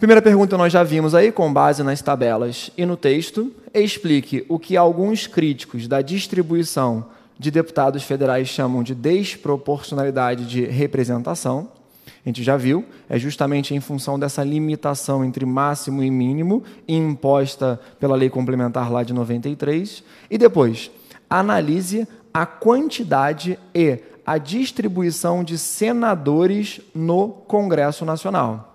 Primeira pergunta nós já vimos aí, com base nas tabelas e no texto. Explique o que alguns críticos da distribuição de deputados federais chamam de desproporcionalidade de representação. A gente já viu, é justamente em função dessa limitação entre máximo e mínimo, imposta pela lei complementar lá de 93. E depois, analise a quantidade e a distribuição de senadores no Congresso Nacional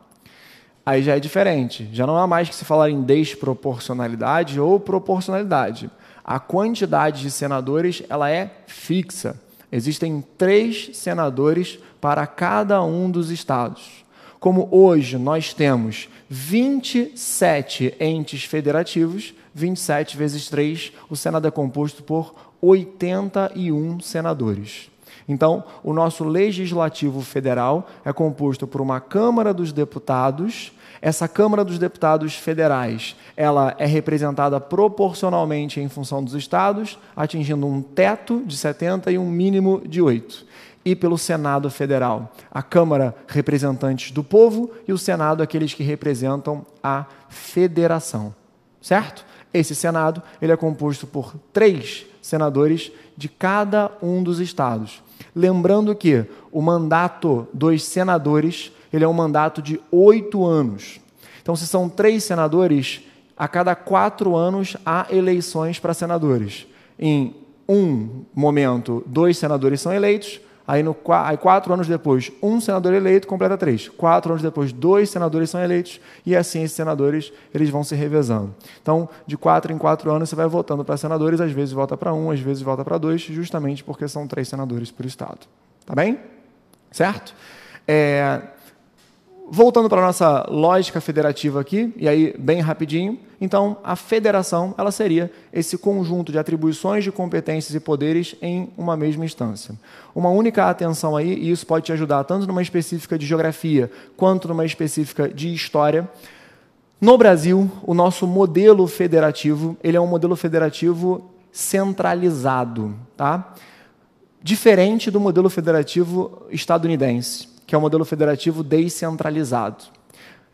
aí já é diferente. Já não há mais que se falar em desproporcionalidade ou proporcionalidade. A quantidade de senadores ela é fixa. Existem três senadores para cada um dos estados. Como hoje nós temos 27 entes federativos, 27 vezes 3, o Senado é composto por 81 senadores. Então, o nosso legislativo federal é composto por uma Câmara dos Deputados. Essa Câmara dos Deputados federais, ela é representada proporcionalmente em função dos estados, atingindo um teto de 70 e um mínimo de 8 e pelo Senado Federal. A Câmara, representantes do povo, e o Senado, aqueles que representam a federação. Certo? Esse Senado ele é composto por três senadores de cada um dos estados. Lembrando que o mandato dos senadores ele é um mandato de oito anos. Então, se são três senadores, a cada quatro anos há eleições para senadores. Em um momento, dois senadores são eleitos, Aí, no, aí, quatro anos depois, um senador eleito completa três. Quatro anos depois, dois senadores são eleitos e assim esses senadores eles vão se revezando. Então, de quatro em quatro anos você vai votando para senadores, às vezes volta para um, às vezes volta para dois, justamente porque são três senadores por estado. Tá bem? Certo? É, voltando para a nossa lógica federativa aqui, e aí bem rapidinho, então, a federação ela seria esse conjunto de atribuições, de competências e poderes em uma mesma instância. Uma única atenção aí, e isso pode te ajudar tanto numa específica de geografia quanto numa específica de história. No Brasil, o nosso modelo federativo, ele é um modelo federativo centralizado, tá? Diferente do modelo federativo estadunidense, que é o um modelo federativo descentralizado.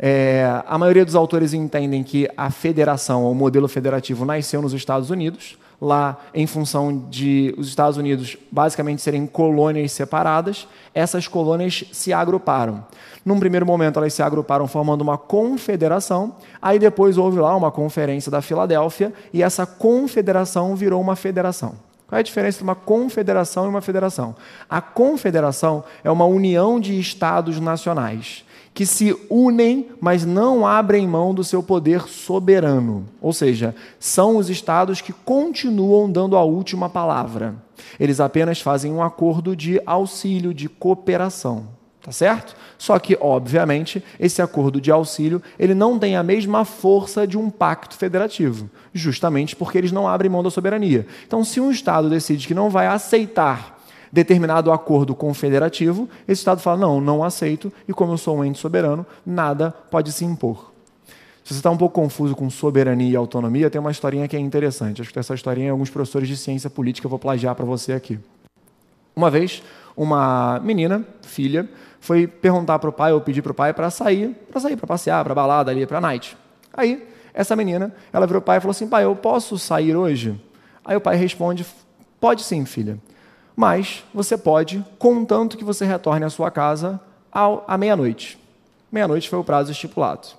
É, a maioria dos autores entendem que a federação, o modelo federativo, nasceu nos Estados Unidos, lá em função de os Estados Unidos basicamente serem colônias separadas, essas colônias se agruparam. Num primeiro momento, elas se agruparam formando uma confederação, aí depois houve lá uma conferência da Filadélfia e essa confederação virou uma federação. Qual é a diferença entre uma confederação e uma federação? A confederação é uma união de estados nacionais que se unem, mas não abrem mão do seu poder soberano. Ou seja, são os estados que continuam dando a última palavra. Eles apenas fazem um acordo de auxílio, de cooperação. Tá certo? Só que, obviamente, esse acordo de auxílio, ele não tem a mesma força de um pacto federativo, justamente porque eles não abrem mão da soberania. Então, se um estado decide que não vai aceitar determinado acordo confederativo, esse Estado fala: não, não aceito, e como eu sou um ente soberano, nada pode se impor. Se você está um pouco confuso com soberania e autonomia, tem uma historinha que é interessante. Acho que tem essa historinha em é alguns professores de ciência política eu vou plagiar para você aqui. Uma vez, uma menina, filha, foi perguntar para o pai, ou pedir para o pai, para sair, para sair, para passear, para balada ali, para night. Aí, essa menina, ela virou o pai e falou assim: pai, eu posso sair hoje? Aí o pai responde: pode sim, filha mas você pode, contanto que você retorne à sua casa à meia-noite. Meia-noite foi o prazo estipulado.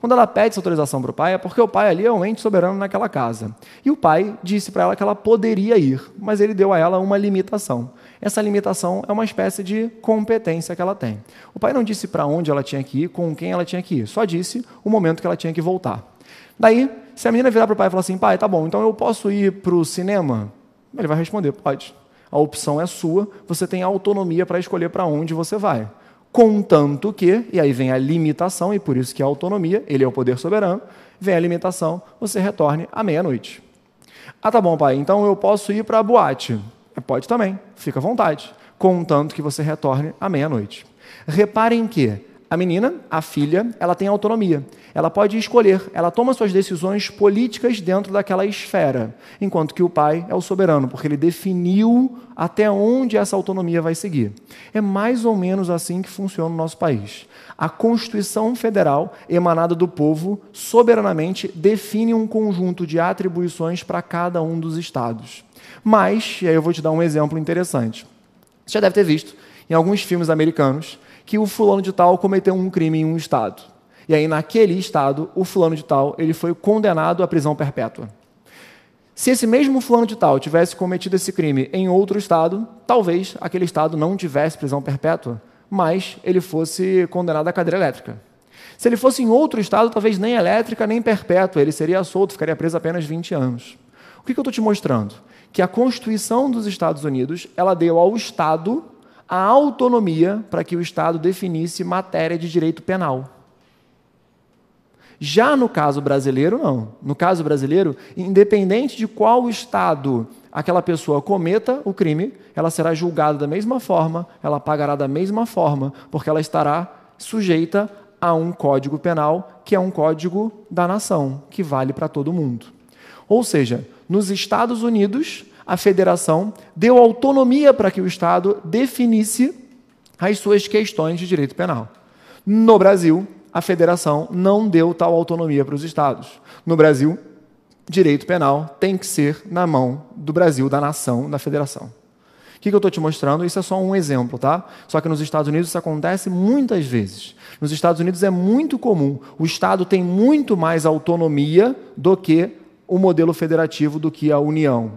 Quando ela pede essa autorização para o pai, é porque o pai ali é um ente soberano naquela casa. E o pai disse para ela que ela poderia ir, mas ele deu a ela uma limitação. Essa limitação é uma espécie de competência que ela tem. O pai não disse para onde ela tinha que ir, com quem ela tinha que ir, só disse o momento que ela tinha que voltar. Daí, se a menina virar para o pai e falar assim: pai, tá bom, então eu posso ir para o cinema? Ele vai responder: pode a opção é sua, você tem autonomia para escolher para onde você vai. Contanto que, e aí vem a limitação, e por isso que a autonomia, ele é o poder soberano, vem a limitação, você retorne à meia-noite. Ah, tá bom, pai, então eu posso ir para a boate. É, pode também, fica à vontade, contanto que você retorne à meia-noite. Reparem que a menina, a filha, ela tem autonomia. Ela pode escolher, ela toma suas decisões políticas dentro daquela esfera, enquanto que o pai é o soberano, porque ele definiu até onde essa autonomia vai seguir. É mais ou menos assim que funciona o nosso país. A Constituição Federal, emanada do povo, soberanamente define um conjunto de atribuições para cada um dos estados. Mas, e aí eu vou te dar um exemplo interessante. Você já deve ter visto em alguns filmes americanos que o fulano de tal cometeu um crime em um estado. E aí, naquele estado, o fulano de tal ele foi condenado à prisão perpétua. Se esse mesmo fulano de tal tivesse cometido esse crime em outro estado, talvez aquele estado não tivesse prisão perpétua, mas ele fosse condenado à cadeira elétrica. Se ele fosse em outro estado, talvez nem elétrica nem perpétua, ele seria solto, ficaria preso apenas 20 anos. O que eu estou te mostrando? Que a Constituição dos Estados Unidos ela deu ao Estado a autonomia para que o Estado definisse matéria de direito penal. Já no caso brasileiro, não. No caso brasileiro, independente de qual Estado aquela pessoa cometa o crime, ela será julgada da mesma forma, ela pagará da mesma forma, porque ela estará sujeita a um código penal que é um código da nação, que vale para todo mundo. Ou seja, nos Estados Unidos, a federação deu autonomia para que o Estado definisse as suas questões de direito penal. No Brasil, a federação não deu tal autonomia para os Estados. No Brasil, direito penal tem que ser na mão do Brasil, da nação, da federação. O que, eu estou te mostrando? Isso é só um exemplo, tá? Só que nos Estados Unidos isso acontece muitas vezes. Nos Estados Unidos é muito comum. O Estado tem muito mais autonomia do que o modelo federativo do que a União.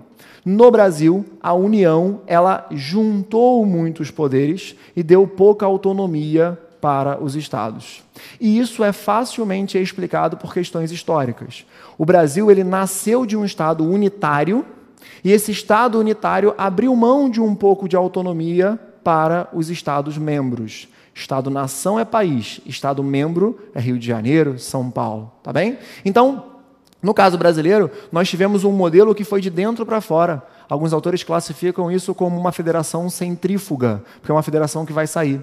No Brasil, a União ela juntou muitos poderes e deu pouca autonomia para os estados. E isso é facilmente explicado por questões históricas. O Brasil ele nasceu de um estado unitário e esse estado unitário abriu mão de um pouco de autonomia para os estados membros. Estado-nação é país, estado membro é Rio de Janeiro, São Paulo, tá bem? Então, no caso brasileiro, nós tivemos um modelo que foi de dentro para fora. Alguns autores classificam isso como uma federação centrífuga, porque é uma federação que vai sair.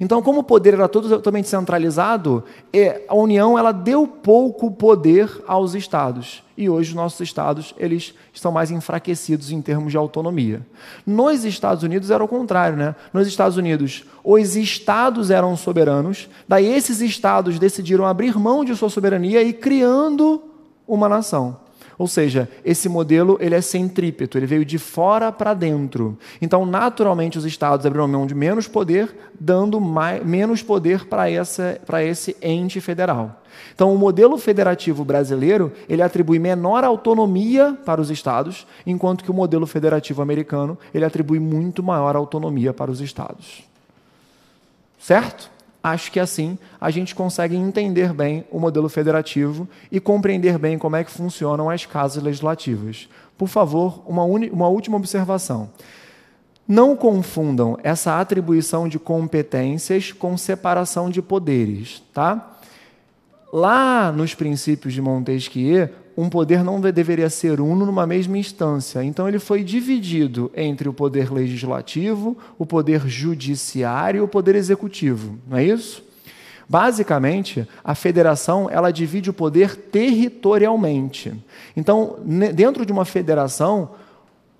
Então, como o poder era todo totalmente centralizado, é, a União ela deu pouco poder aos estados. E hoje os nossos estados eles estão mais enfraquecidos em termos de autonomia. Nos Estados Unidos era o contrário, né? Nos Estados Unidos, os estados eram soberanos, daí esses estados decidiram abrir mão de sua soberania e criando uma nação. Ou seja, esse modelo ele é centrípeto, ele veio de fora para dentro. Então, naturalmente, os estados abriram mão de menos poder, dando mais, menos poder para esse ente federal. Então, o modelo federativo brasileiro ele atribui menor autonomia para os estados, enquanto que o modelo federativo americano ele atribui muito maior autonomia para os estados. Certo? Acho que assim a gente consegue entender bem o modelo federativo e compreender bem como é que funcionam as casas legislativas. Por favor, uma, uma última observação. Não confundam essa atribuição de competências com separação de poderes, tá? Lá nos princípios de Montesquieu, um poder não deveria ser uno numa mesma instância. Então ele foi dividido entre o poder legislativo, o poder judiciário e o poder executivo. Não é isso? Basicamente, a federação ela divide o poder territorialmente. Então, dentro de uma federação,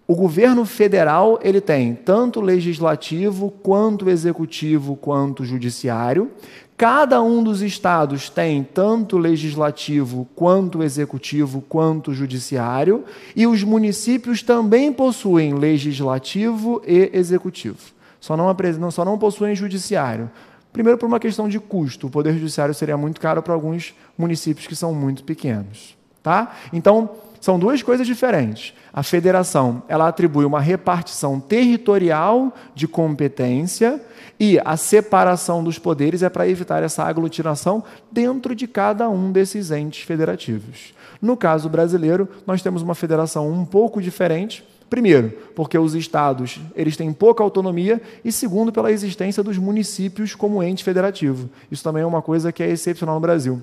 o governo federal ele tem tanto legislativo, quanto executivo, quanto judiciário. Cada um dos estados tem tanto legislativo, quanto executivo, quanto judiciário, e os municípios também possuem legislativo e executivo. Só não, só não possuem judiciário. Primeiro, por uma questão de custo. O poder judiciário seria muito caro para alguns municípios que são muito pequenos. Tá? Então, são duas coisas diferentes. A federação, ela atribui uma repartição territorial de competência e a separação dos poderes é para evitar essa aglutinação dentro de cada um desses entes federativos. No caso brasileiro, nós temos uma federação um pouco diferente, Primeiro, porque os estados eles têm pouca autonomia e segundo, pela existência dos municípios como ente federativo. Isso também é uma coisa que é excepcional no Brasil.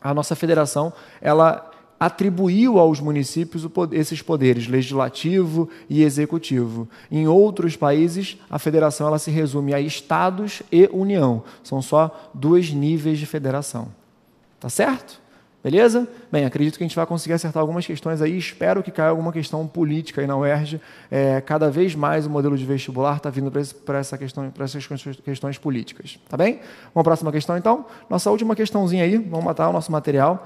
A nossa federação, ela atribuiu aos municípios esses poderes legislativo e executivo. Em outros países, a federação ela se resume a estados e união. São só dois níveis de federação. Tá certo? Beleza? Bem, acredito que a gente vai conseguir acertar algumas questões aí. Espero que caia alguma questão política aí na UERJ. É, cada vez mais o modelo de vestibular está vindo para essa questão, para essas questões políticas. Tá bem? Uma próxima questão, então. Nossa última questãozinha aí. Vamos matar o nosso material.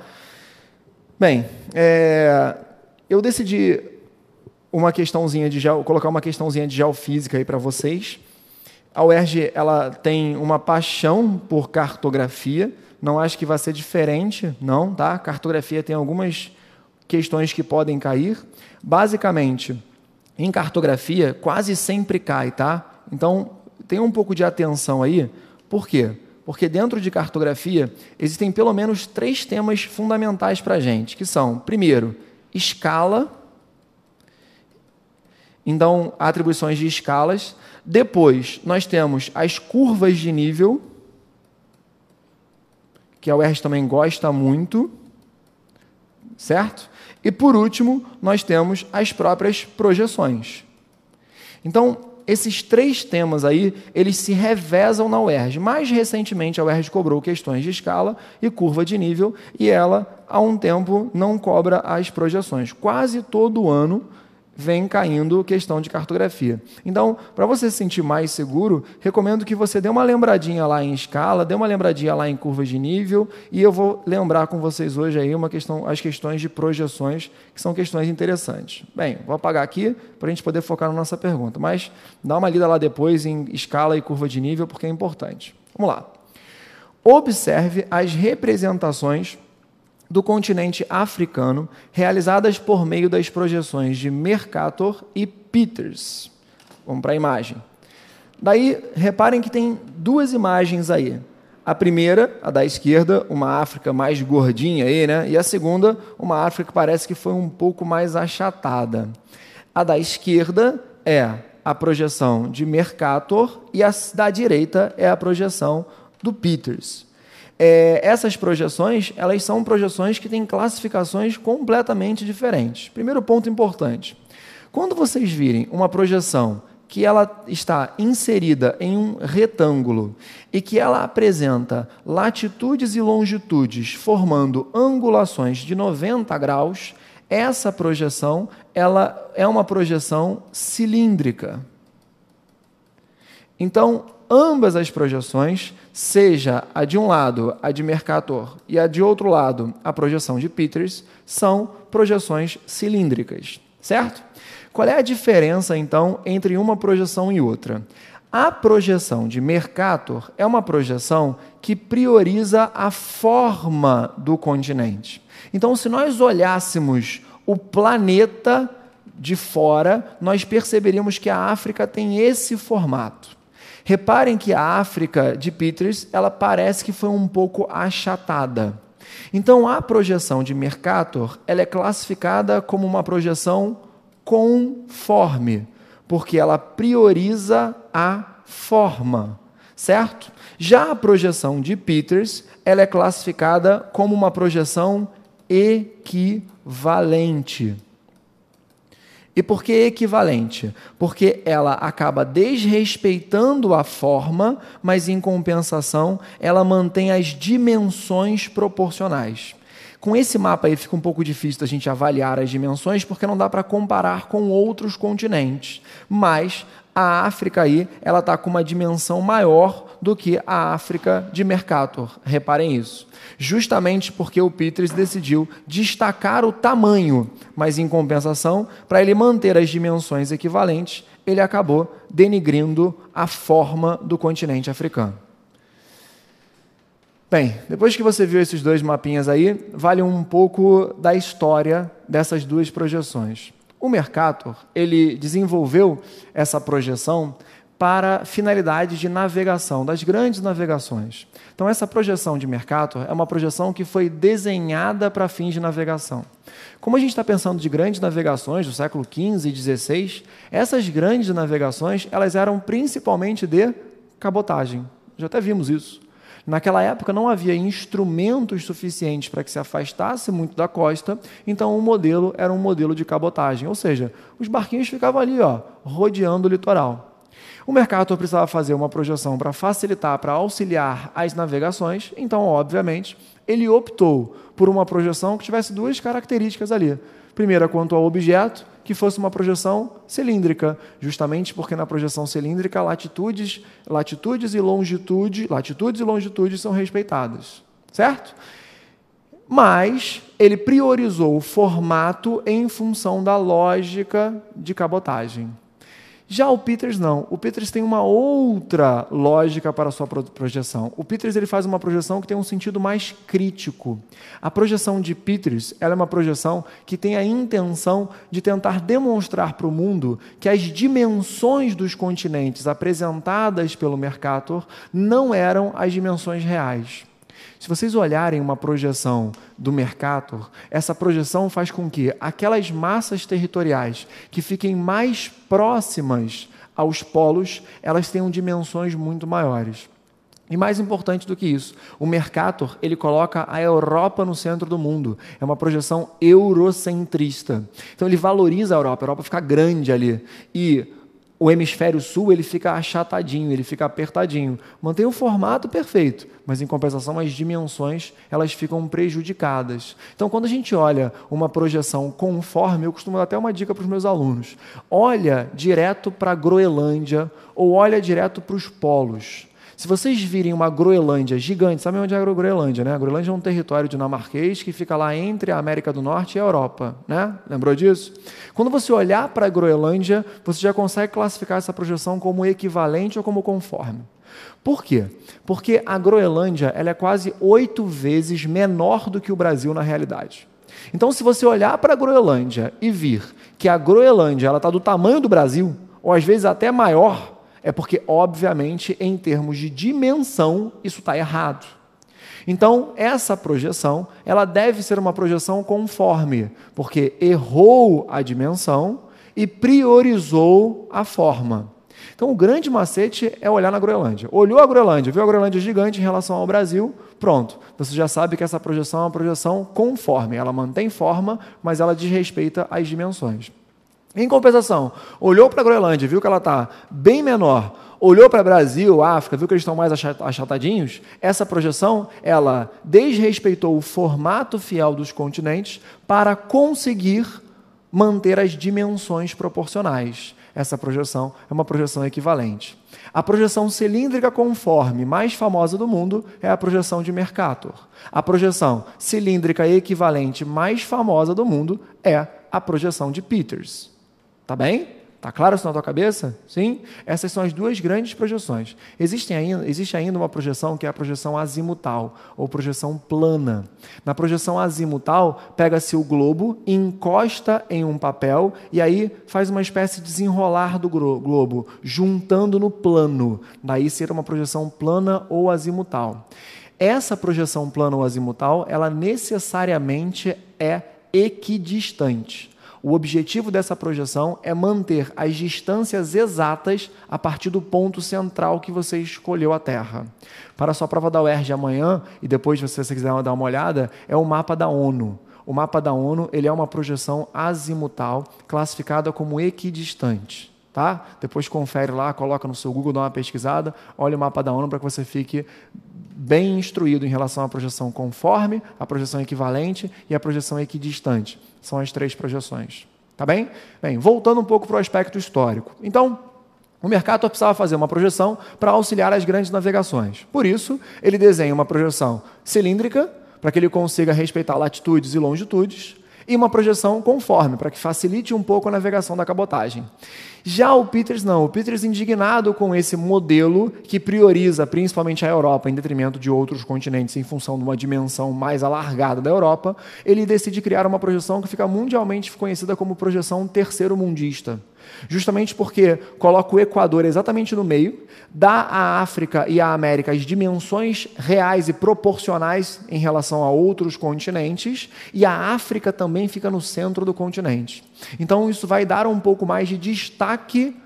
Bem, é, eu decidi uma questãozinha de geo, colocar uma questãozinha de geofísica aí para vocês. A UERJ ela tem uma paixão por cartografia. Não acho que vai ser diferente, não, tá? Cartografia tem algumas questões que podem cair. Basicamente, em cartografia quase sempre cai, tá? Então, tenha um pouco de atenção aí. Por quê? porque dentro de cartografia existem pelo menos três temas fundamentais para a gente, que são, primeiro, escala, então atribuições de escalas, depois nós temos as curvas de nível, que a UERJ também gosta muito, certo? E por último, nós temos as próprias projeções. Então, esses três temas aí, eles se revezam na UERJ. Mais recentemente, a UERJ cobrou questões de escala e curva de nível, e ela, há um tempo, não cobra as projeções. Quase todo ano, vem caindo questão de cartografia. Então, para você se sentir mais seguro, recomendo que você dê uma lembradinha lá em escala, dê uma lembradinha lá em curvas de nível, e eu vou lembrar com vocês hoje aí uma questão, as questões de projeções, que são questões interessantes. Bem, vou apagar aqui para a gente poder focar na nossa pergunta, mas dá uma lida lá depois em escala e curva de nível, porque é importante. Vamos lá. Observe as representações do continente africano, realizadas por meio das projeções de Mercator e Peters. Vamos para a imagem. Daí, reparem que tem duas imagens aí. A primeira, a da esquerda, uma África mais gordinha aí, né? E a segunda, uma África que parece que foi um pouco mais achatada. A da esquerda é a projeção de Mercator e a da direita é a projeção do Peters. É, essas projeções, elas são projeções que têm classificações completamente diferentes. Primeiro ponto importante. Quando vocês virem uma projeção que ela está inserida em um retângulo e que ela apresenta latitudes e longitudes formando angulações de 90 graus, essa projeção ela é uma projeção cilíndrica. Então, ambas as projeções, seja a de um lado a de Mercator e a de outro lado a projeção de Peters, são projeções cilíndricas, certo? Qual é a diferença então entre uma projeção e outra? A projeção de Mercator é uma projeção que prioriza a forma do continente. Então, se nós olhássemos o planeta de fora, nós perceberíamos que a África tem esse formato. Reparem que a África de Peters, ela parece que foi um pouco achatada. Então a projeção de Mercator, ela é classificada como uma projeção conforme, porque ela prioriza a forma, certo? Já a projeção de Peters, ela é classificada como uma projeção equivalente. E por que equivalente? Porque ela acaba desrespeitando a forma, mas em compensação ela mantém as dimensões proporcionais. Com esse mapa aí fica um pouco difícil da gente avaliar as dimensões, porque não dá para comparar com outros continentes. Mas a África aí, ela está com uma dimensão maior do que a África de Mercator. Reparem isso. Justamente porque o Peters decidiu destacar o tamanho, mas em compensação, para ele manter as dimensões equivalentes, ele acabou denigrindo a forma do continente africano. Bem, depois que você viu esses dois mapinhas aí, vale um pouco da história dessas duas projeções. O Mercator, ele desenvolveu essa projeção para finalidades de navegação, das grandes navegações. Então, essa projeção de Mercator é uma projeção que foi desenhada para fins de navegação. Como a gente está pensando de grandes navegações do século XV e XVI, essas grandes navegações elas eram principalmente de cabotagem. Já até vimos isso. Naquela época não havia instrumentos suficientes para que se afastasse muito da costa, então o modelo era um modelo de cabotagem, ou seja, os barquinhos ficavam ali, ó, rodeando o litoral. O Mercator precisava fazer uma projeção para facilitar, para auxiliar as navegações, então, obviamente, ele optou por uma projeção que tivesse duas características ali. Primeira, quanto ao objeto, que fosse uma projeção cilíndrica, justamente porque na projeção cilíndrica latitudes, latitudes e longitude, latitudes e longitudes são respeitadas, certo? Mas ele priorizou o formato em função da lógica de cabotagem. Já o Peters não. O Peters tem uma outra lógica para a sua projeção. O Peters ele faz uma projeção que tem um sentido mais crítico. A projeção de Peters ela é uma projeção que tem a intenção de tentar demonstrar para o mundo que as dimensões dos continentes apresentadas pelo Mercator não eram as dimensões reais. Se vocês olharem uma projeção do Mercator, essa projeção faz com que aquelas massas territoriais que fiquem mais próximas aos polos, elas tenham dimensões muito maiores. E mais importante do que isso, o Mercator ele coloca a Europa no centro do mundo. É uma projeção eurocentrista. Então ele valoriza a Europa, a Europa fica grande ali. E o hemisfério sul ele fica achatadinho, ele fica apertadinho. Mantém o formato perfeito, mas em compensação as dimensões elas ficam prejudicadas. Então quando a gente olha uma projeção conforme, eu costumo dar até uma dica para os meus alunos: olha direto para a Groenlândia ou olha direto para os polos. Se vocês virem uma Groenlândia gigante, sabe onde é a Groenlândia, né? A Groenlândia é um território dinamarquês que fica lá entre a América do Norte e a Europa, né? Lembrou disso? Quando você olhar para a Groenlândia, você já consegue classificar essa projeção como equivalente ou como conforme. Por quê? Porque a Groenlândia ela é quase oito vezes menor do que o Brasil na realidade. Então, se você olhar para a Groenlândia e vir que a Groenlândia está do tamanho do Brasil, ou às vezes até maior, é porque, obviamente, em termos de dimensão, isso está errado. Então, essa projeção, ela deve ser uma projeção conforme, porque errou a dimensão e priorizou a forma. Então, o grande macete é olhar na Groenlândia. Olhou a Groenlândia, viu a Groenlândia gigante em relação ao Brasil, pronto. Você já sabe que essa projeção é uma projeção conforme. Ela mantém forma, mas ela desrespeita as dimensões. Em compensação, olhou para a Groenlândia, viu que ela está bem menor, olhou para o Brasil, África, viu que eles estão mais achatadinhos, essa projeção, ela desrespeitou o formato fiel dos continentes para conseguir manter as dimensões proporcionais. Essa projeção é uma projeção equivalente. A projeção cilíndrica conforme mais famosa do mundo é a projeção de Mercator. A projeção cilíndrica equivalente mais famosa do mundo é a projeção de Peters. Tá bem? Tá claro isso na tua cabeça? Sim? Essas são as duas grandes projeções. Existem ainda, existe ainda uma projeção que é a projeção azimutal, ou projeção plana. Na projeção azimutal, pega-se o globo, encosta em um papel e aí faz uma espécie de desenrolar do globo, juntando no plano. Daí ser uma projeção plana ou azimutal. Essa projeção plana ou azimutal, ela necessariamente é equidistante. O objetivo dessa projeção é manter as distâncias exatas a partir do ponto central que você escolheu a Terra. Para a sua prova da UERJ amanhã, e depois, se você quiser dar uma olhada, é o mapa da ONU. O mapa da ONU ele é uma projeção azimutal, classificada como equidistante tá? Depois confere lá, coloca no seu Google, dá uma pesquisada, olha o mapa da ONU para que você fique bem instruído em relação à projeção conforme, à projeção equivalente e à projeção equidistante. São as três projeções, tá bem? Bem, voltando um pouco para o aspecto histórico. Então, o Mercator precisava fazer uma projeção para auxiliar as grandes navegações. Por isso, ele desenha uma projeção cilíndrica, para que ele consiga respeitar latitudes e longitudes, e uma projeção conforme, para que facilite um pouco a navegação da cabotagem. Já o Peters não, o Peters é indignado com esse modelo que prioriza principalmente a Europa em detrimento de outros continentes em função de uma dimensão mais alargada da Europa, ele decide criar uma projeção que fica mundialmente conhecida como projeção terceiro mundista. Justamente porque coloca o Equador exatamente no meio, dá à África e à América as dimensões reais e proporcionais em relação a outros continentes, e a África também fica no centro do continente. Então, isso vai dar um pouco mais de destaque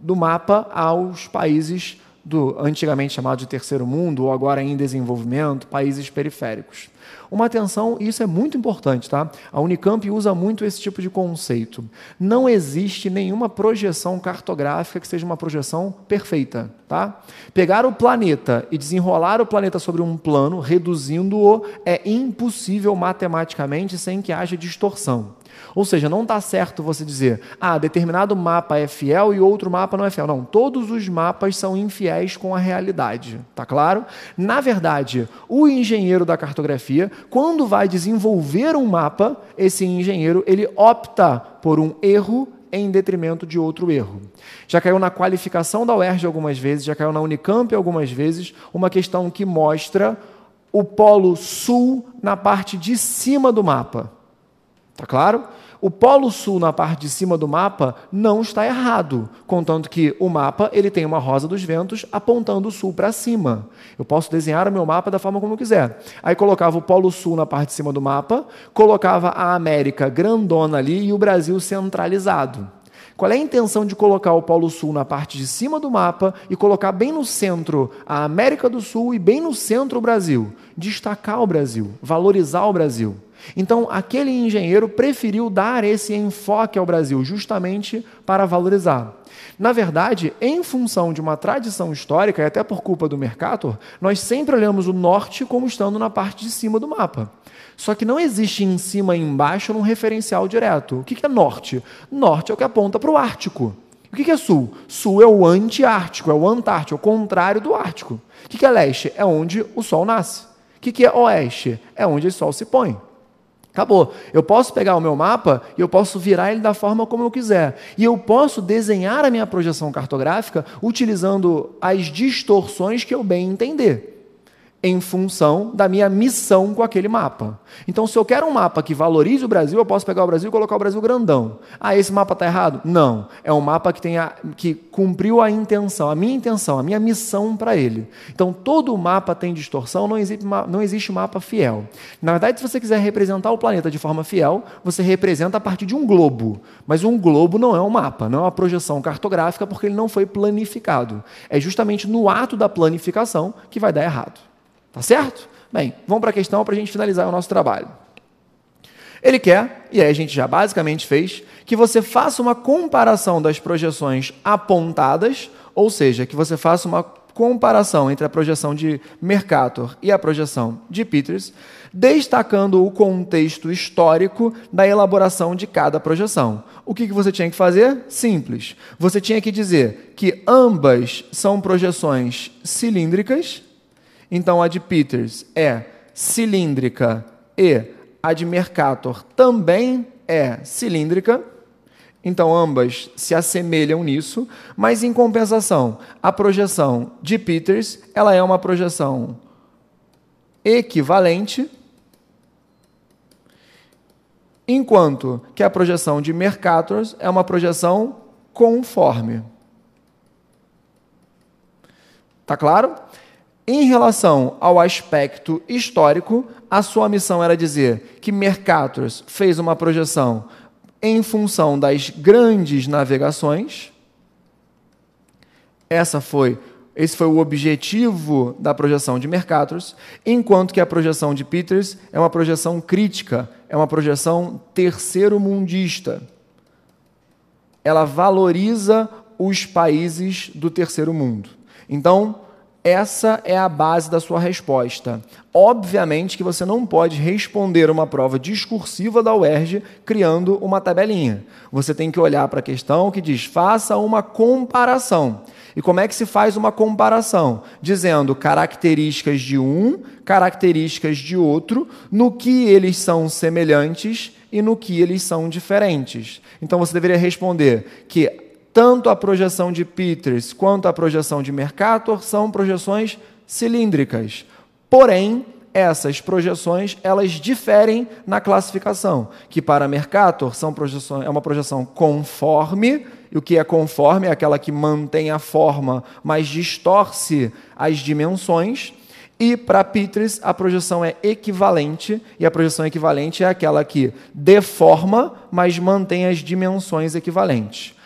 do mapa aos países do antigamente chamado de terceiro mundo, ou agora em desenvolvimento, países periféricos. Uma atenção, isso é muito importante, tá? A Unicamp usa muito esse tipo de conceito. Não existe nenhuma projeção cartográfica que seja uma projeção perfeita, tá? Pegar o planeta e desenrolar o planeta sobre um plano, reduzindo-o, é impossível matematicamente sem que haja distorção. Ou seja, não está certo você dizer, ah, determinado mapa é fiel e outro mapa não é fiel. Não, todos os mapas são infiéis com a realidade, tá claro? Na verdade, o engenheiro da cartografia quando vai desenvolver um mapa, esse engenheiro ele opta por um erro em detrimento de outro erro. Já caiu na qualificação da UERJ algumas vezes, já caiu na Unicamp algumas vezes, uma questão que mostra o polo sul na parte de cima do mapa. Tá claro? O polo sul na parte de cima do mapa não está errado, contanto que o mapa ele tem uma rosa dos ventos apontando o sul para cima. Eu posso desenhar o meu mapa da forma como eu quiser. Aí colocava o polo sul na parte de cima do mapa, colocava a América grandona ali e o Brasil centralizado. Qual é a intenção de colocar o Polo Sul na parte de cima do mapa e colocar bem no centro a América do Sul e bem no centro o Brasil? Destacar o Brasil, valorizar o Brasil. Então, aquele engenheiro preferiu dar esse enfoque ao Brasil, justamente para valorizar. Na verdade, em função de uma tradição histórica, e até por culpa do Mercator, nós sempre olhamos o norte como estando na parte de cima do mapa. Só que não existe em cima e embaixo num referencial direto. O que é norte? Norte é o que aponta para o Ártico. O que é sul? Sul é o Antártico, é o antártico, é o contrário do Ártico. O que é leste? É onde o sol nasce. O que é oeste? É onde o sol se põe. Acabou. Eu posso pegar o meu mapa e eu posso virar ele da forma como eu quiser. E eu posso desenhar a minha projeção cartográfica utilizando as distorções que eu bem entender em função da minha missão com aquele mapa. Então, se eu quero um mapa que valorize o Brasil, eu posso pegar o Brasil e colocar o Brasil grandão. Ah, esse mapa está errado? Não. É um mapa que, que cumpriu a intenção, a minha intenção, a minha missão para ele. Então, todo mapa tem distorção, não existe, não existe mapa fiel. Na verdade, se você quiser representar o planeta de forma fiel, você representa a partir de um globo. Mas um globo não é um mapa, não é uma projeção cartográfica, porque ele não foi planificado. É justamente no ato da planificação que vai dar errado. Tá certo? Bem, vamos para a questão para a gente finalizar o nosso trabalho. Ele quer, e aí a gente já basicamente fez, que você faça uma comparação das projeções apontadas, ou seja, que você faça uma comparação entre a projeção de Mercator e a projeção de Peters, destacando o contexto histórico da elaboração de cada projeção. O que você tinha que fazer? Simples. Você tinha que dizer que ambas são projeções cilíndricas então, a de Peters é cilíndrica e a de Mercator também é cilíndrica. Então, ambas se assemelham nisso, mas em compensação, a projeção de Peters ela é uma projeção equivalente, enquanto que a projeção de Mercator é uma projeção conforme. Tá claro? Em relação ao aspecto histórico, a sua missão era dizer que Mercatus fez uma projeção em função das grandes navegações. Essa foi esse foi o objetivo da projeção de Mercatus, enquanto que a projeção de Peters é uma projeção crítica, é uma projeção terceiro-mundista. Ela valoriza os países do terceiro mundo. Então, essa é a base da sua resposta. Obviamente que você não pode responder uma prova discursiva da UERJ criando uma tabelinha. Você tem que olhar para a questão que diz: faça uma comparação. E como é que se faz uma comparação? Dizendo características de um, características de outro, no que eles são semelhantes e no que eles são diferentes. Então você deveria responder que tanto a projeção de Peters quanto a projeção de Mercator são projeções cilíndricas. Porém, essas projeções elas diferem na classificação, que para Mercator são projeções, é uma projeção conforme, e o que é conforme é aquela que mantém a forma, mas distorce as dimensões, e para Peters a projeção é equivalente, e a projeção equivalente é aquela que deforma, mas mantém as dimensões equivalentes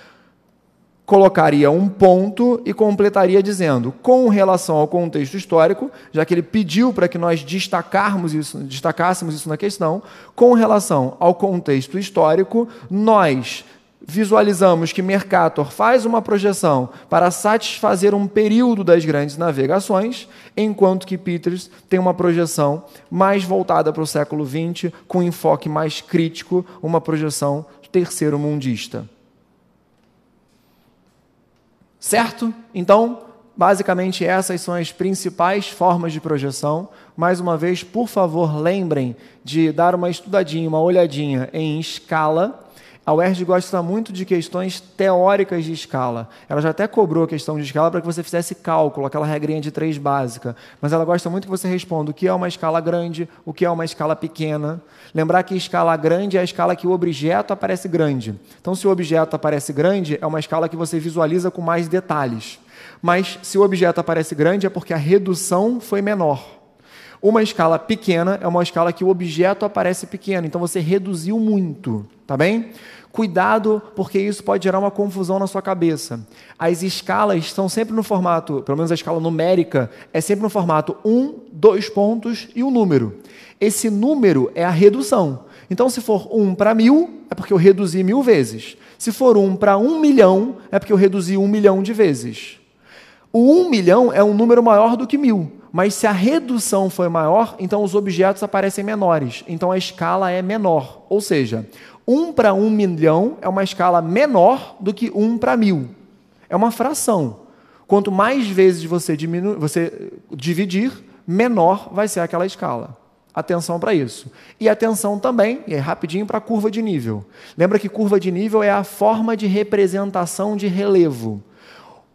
colocaria um ponto e completaria dizendo, com relação ao contexto histórico, já que ele pediu para que nós destacarmos isso, destacássemos isso na questão, com relação ao contexto histórico, nós visualizamos que Mercator faz uma projeção para satisfazer um período das grandes navegações, enquanto que Peters tem uma projeção mais voltada para o século XX, com enfoque mais crítico, uma projeção terceiro mundista. Certo? Então, basicamente essas são as principais formas de projeção. Mais uma vez, por favor, lembrem de dar uma estudadinha, uma olhadinha em escala a UERJ gosta muito de questões teóricas de escala. Ela já até cobrou a questão de escala para que você fizesse cálculo, aquela regrinha de três básica. Mas ela gosta muito que você responda o que é uma escala grande, o que é uma escala pequena. Lembrar que escala grande é a escala que o objeto aparece grande. Então, se o objeto aparece grande, é uma escala que você visualiza com mais detalhes. Mas se o objeto aparece grande, é porque a redução foi menor. Uma escala pequena é uma escala que o objeto aparece pequeno, então você reduziu muito, tá bem? Cuidado, porque isso pode gerar uma confusão na sua cabeça. As escalas estão sempre no formato, pelo menos a escala numérica, é sempre no formato 1, 2 pontos e um número. Esse número é a redução. Então, se for 1 para 1.000, é porque eu reduzi mil vezes. Se for 1 para 1 milhão, é porque eu reduzi 1 milhão de vezes. O 1 milhão é um número maior do que 1.000 mas se a redução foi maior, então os objetos aparecem menores. Então a escala é menor. Ou seja, 1 para 1 milhão é uma escala menor do que 1 para mil. É uma fração. Quanto mais vezes você, diminu... você dividir, menor vai ser aquela escala. Atenção para isso. E atenção também, e é rapidinho, para a curva de nível. Lembra que curva de nível é a forma de representação de relevo.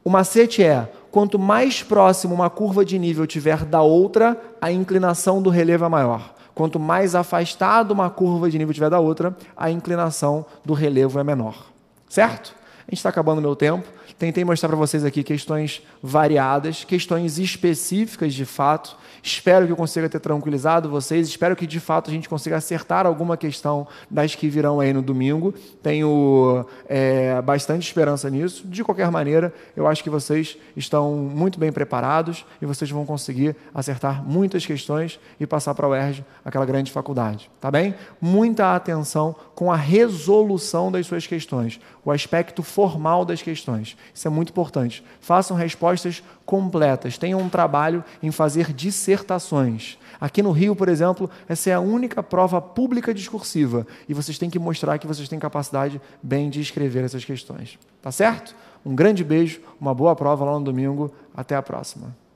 O macete é quanto mais próximo uma curva de nível tiver da outra, a inclinação do relevo é maior. Quanto mais afastado uma curva de nível tiver da outra, a inclinação do relevo é menor. Certo? A gente está acabando o meu tempo. Tentei mostrar para vocês aqui questões variadas, questões específicas de fato. Espero que eu consiga ter tranquilizado vocês. Espero que de fato a gente consiga acertar alguma questão das que virão aí no domingo. Tenho é, bastante esperança nisso. De qualquer maneira, eu acho que vocês estão muito bem preparados e vocês vão conseguir acertar muitas questões e passar para o UERJ, aquela grande faculdade. Tá bem? Muita atenção com a resolução das suas questões. O aspecto formal das questões. Isso é muito importante. Façam respostas completas. Tenham um trabalho em fazer dissertações. Aqui no Rio, por exemplo, essa é a única prova pública discursiva e vocês têm que mostrar que vocês têm capacidade bem de escrever essas questões. Tá certo? Um grande beijo, uma boa prova lá no domingo. Até a próxima.